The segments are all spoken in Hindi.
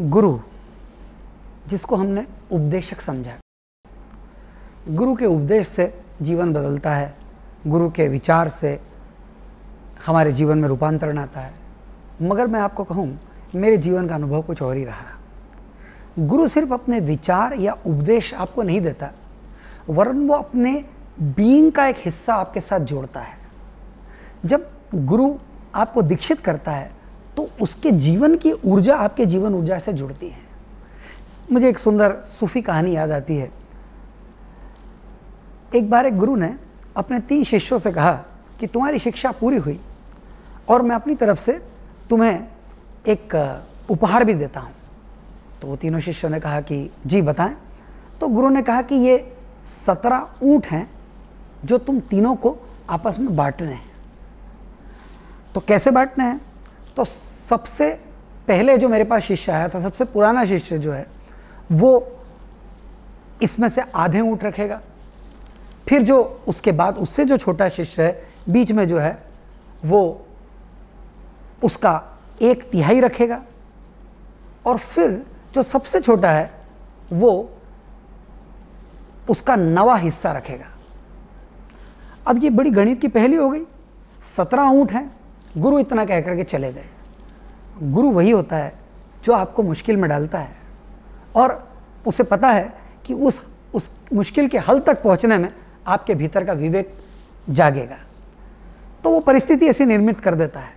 गुरु जिसको हमने उपदेशक समझा गुरु के उपदेश से जीवन बदलता है गुरु के विचार से हमारे जीवन में रूपांतरण आता है मगर मैं आपको कहूँ मेरे जीवन का अनुभव कुछ और ही रहा गुरु सिर्फ अपने विचार या उपदेश आपको नहीं देता वरन वो अपने बीइंग का एक हिस्सा आपके साथ जोड़ता है जब गुरु आपको दीक्षित करता है तो उसके जीवन की ऊर्जा आपके जीवन ऊर्जा से जुड़ती है मुझे एक सुंदर सूफी कहानी याद आती है एक बार एक गुरु ने अपने तीन शिष्यों से कहा कि तुम्हारी शिक्षा पूरी हुई और मैं अपनी तरफ से तुम्हें एक उपहार भी देता हूँ तो वो तीनों शिष्यों ने कहा कि जी बताएं तो गुरु ने कहा कि ये सत्रह ऊँट हैं जो तुम तीनों को आपस में बांटने हैं तो कैसे बांटने हैं तो सबसे पहले जो मेरे पास शिष्य आया था सबसे पुराना शिष्य जो है वो इसमें से आधे ऊँट रखेगा फिर जो उसके बाद उससे जो छोटा शिष्य है बीच में जो है वो उसका एक तिहाई रखेगा और फिर जो सबसे छोटा है वो उसका नवा हिस्सा रखेगा अब ये बड़ी गणित की पहली हो गई सत्रह ऊँट हैं गुरु इतना कह करके चले गए गुरु वही होता है जो आपको मुश्किल में डालता है और उसे पता है कि उस उस मुश्किल के हल तक पहुंचने में आपके भीतर का विवेक जागेगा तो वो परिस्थिति ऐसी निर्मित कर देता है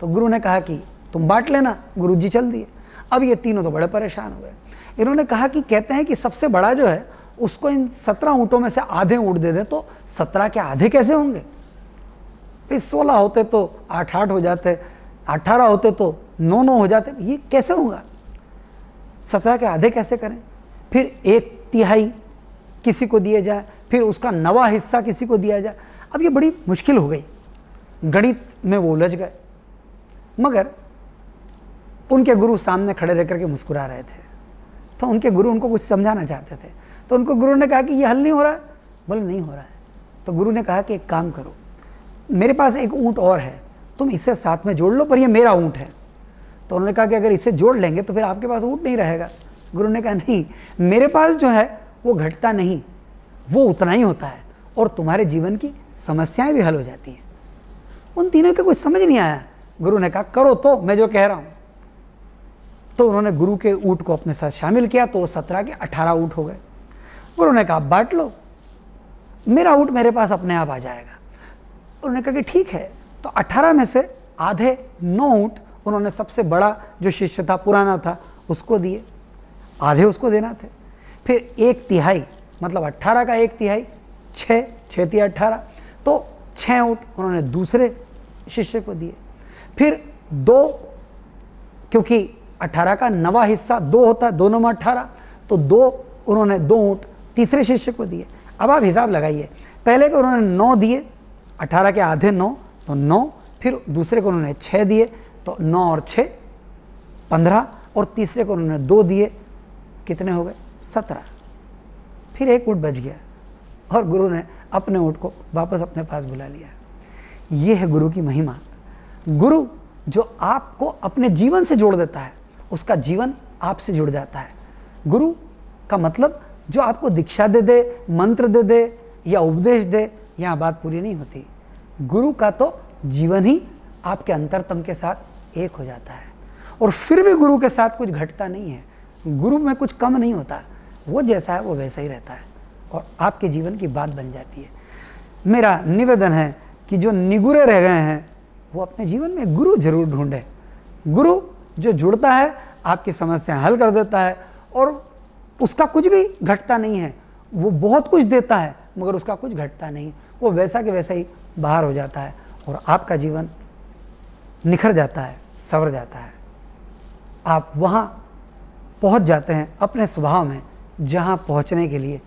तो गुरु ने कहा कि तुम बांट लेना गुरु जी चल दिए अब ये तीनों तो बड़े परेशान हुए इन्होंने कहा कि कहते हैं कि सबसे बड़ा जो है उसको इन सत्रह ऊँटों में से आधे ऊँट दे दें तो सत्रह के आधे कैसे होंगे भाई सोलह होते तो आठ आठ हो जाते अठारह होते तो नौ नौ हो जाते ये कैसे होगा सत्रह के आधे कैसे करें फिर एक तिहाई किसी को दिया जाए फिर उसका नवा हिस्सा किसी को दिया जाए अब ये बड़ी मुश्किल हो गई गणित में वो उलझ गए मगर उनके गुरु सामने खड़े रह करके मुस्कुरा रहे थे तो उनके गुरु उनको कुछ समझाना चाहते थे तो उनको गुरु ने कहा कि ये हल नहीं हो रहा है बोले नहीं हो रहा है तो गुरु ने कहा कि एक काम करो मेरे पास एक ऊँट और है तुम इसे साथ में जोड़ लो पर यह मेरा ऊँट है तो उन्होंने कहा कि अगर इसे जोड़ लेंगे तो फिर आपके पास ऊँट नहीं रहेगा गुरु ने कहा नहीं मेरे पास जो है वो घटता नहीं वो उतना ही होता है और तुम्हारे जीवन की समस्याएं भी हल हो जाती हैं उन तीनों के कुछ समझ नहीं आया गुरु ने कहा करो तो मैं जो कह रहा हूँ तो उन्होंने गुरु के ऊँट को अपने साथ शामिल किया तो वो सत्रह के अठारह ऊँट हो गए गुरु ने कहा बांट लो मेरा ऊँट मेरे पास अपने आप आ जाएगा उन्होंने कहा कि ठीक है तो 18 में से आधे नोट उन्होंने सबसे बड़ा जो शिष्य था पुराना था उसको दिए आधे उसको देना थे फिर एक तिहाई मतलब 18 का एक तिहाई छः छः ती अट्ठारह तो छः ऊँट उन्होंने दूसरे शिष्य को दिए फिर दो क्योंकि 18 का नवा हिस्सा दो होता है दोनों में अट्ठारह तो दो उन्होंने दो ऊँट तीसरे शिष्य को दिए अब आप हिसाब लगाइए पहले के उन्होंने नौ दिए अठारह के आधे नौ तो नौ फिर दूसरे को उन्होंने छः दिए तो नौ और छः पंद्रह और तीसरे को उन्होंने दो दिए कितने हो गए सत्रह फिर एक ऊँट बच गया और गुरु ने अपने ऊँट को वापस अपने पास बुला लिया ये है गुरु की महिमा गुरु जो आपको अपने जीवन से जोड़ देता है उसका जीवन आपसे जुड़ जाता है गुरु का मतलब जो आपको दीक्षा दे दे मंत्र दे दे या उपदेश दे यहाँ बात पूरी नहीं होती गुरु का तो जीवन ही आपके अंतरतम के साथ एक हो जाता है और फिर भी गुरु के साथ कुछ घटता नहीं है गुरु में कुछ कम नहीं होता वो जैसा है वो वैसा ही रहता है और आपके जीवन की बात बन जाती है मेरा निवेदन है कि जो निगुरे रह गए हैं वो अपने जीवन में गुरु जरूर ढूंढे गुरु जो जुड़ता है आपकी समस्या हल कर देता है और उसका कुछ भी घटता नहीं है वो बहुत कुछ देता है मगर उसका कुछ घटता नहीं वो वैसा के वैसा ही बाहर हो जाता है और आपका जीवन निखर जाता है सवर जाता है आप वहाँ पहुँच जाते हैं अपने स्वभाव में जहाँ पहुँचने के लिए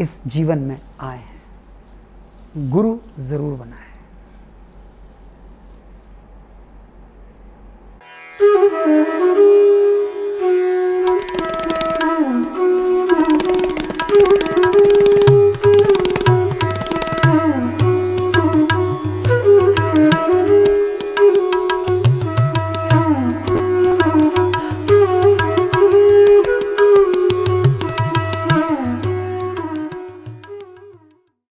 इस जीवन में आए हैं गुरु ज़रूर बनाए